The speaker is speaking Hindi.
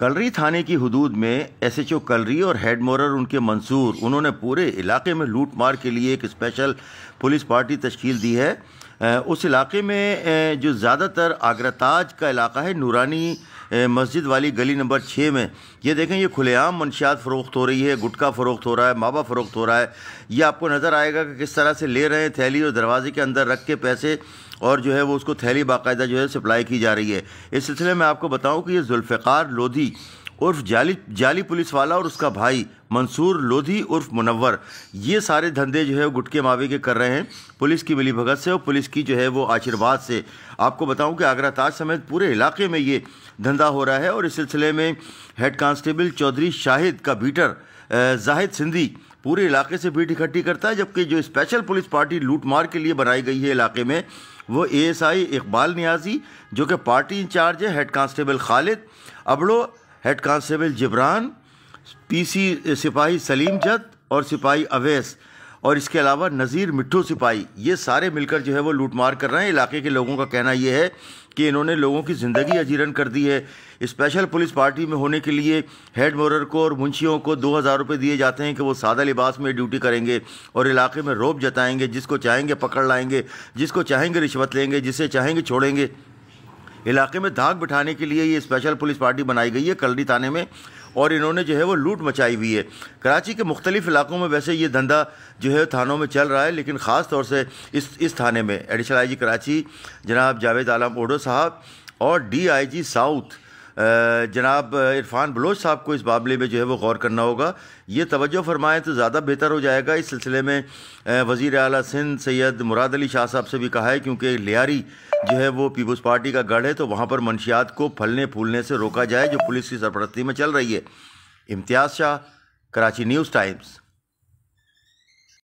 कलरी थाने की हदूद में एसएचओ कलरी और हेड मोरर उनके मंसूर उन्होंने पूरे इलाके में लूट मार के लिए एक स्पेशल पुलिस पार्टी तश्कील दी है उस इलाके में जो ज़्यादातर आगरा ताज का इलाका है नूरानी मस्जिद वाली गली नंबर छः में ये देखें ये खुलेआम मनशियात फ़रोख्त हो रही है गुटखा फ़रोख्त हो रहा है मावा फ़रोख्त हो रहा है ये आपको नज़र आएगा कि किस तरह से ले रहे हैं थैली और दरवाजे के अंदर रख के पैसे और जो है वो उसको थैली बाकायदा जो है सप्लाई की जा रही है इस सिलसिले में आपको बताऊँ कि ये जुल्फ़ार लोधी उर्फ जाली जाली पुलिस वाला और उसका भाई मंसूर लोधी उर्फ मुनवर ये सारे धंधे जो है गुटके मावे के कर रहे हैं पुलिस की मिलीभगत से और पुलिस की जो है वो आशीर्वाद से आपको बताऊं कि आगरा ताज समेत पूरे इलाके में ये धंधा हो रहा है और इस सिलसिले में हेड कांस्टेबल चौधरी शाहिद का बीटर जाहिद सिंधी पूरे इलाके से भीट इकट्ठी करता है जबकि जो स्पेशल पुलिस पार्टी लूटमार के लिए बनाई गई है इलाके में वो एएसआई इकबाल नियाजी जो कि पार्टी इंचार्ज है head constable Khalid Abro head constable Jibran PC सिपाही सलीम जद और सिपाही अवैस और इसके अलावा नज़ीर मिट्टू सिपाही ये सारे मिलकर जो है वो लूटमार कर रहे हैं इलाके के लोगों का कहना ये है कि इन्होंने लोगों की ज़िंदगी अजीरन कर दी है स्पेशल पुलिस पार्टी में होने के लिए हेड मोरर को और मुंशियों को दो हज़ार रुपये दिए जाते हैं कि वो सादा लिबास में ड्यूटी करेंगे और इलाके में रोब जताएंगे जिसको चाहेंगे पकड़ लाएंगे जिसको चाहेंगे रिश्वत लेंगे जिसे चाहेंगे छोड़ेंगे इलाके में धाक बिठाने के लिए ये स्पेशल पुलिस पार्टी बनाई गई है कलरी थाने में और इन्होंने जो है वो लूट मचाई हुई है कराची के मुख्तलिफ इलाकों में वैसे ये धंधा जो है थानों में चल रहा है लेकिन ख़ास तौर से इस इस थाने में एडिशनल आई जी कराची जनाब जावेद आलम ओडो साहब और डी आई जी साउथ जनाब इरफान बलोच साहब को इस मामले में जो है वो गौर करना होगा ये तवज्जो फरमाएं तो ज़्यादा बेहतर हो जाएगा इस सिलसिले में वज़ी अली सिंध सैयद मुराद अली शाह साहब से भी कहा है क्योंकि लियारी जो है वो पीपल्स पार्टी का गढ़ है तो वहाँ पर मनशियात को फलने फूलने से रोका जाए जो पुलिस की सरपरस्ती में चल रही है इम्तियाज़ शाह कराची न्यूज़ टाइम्स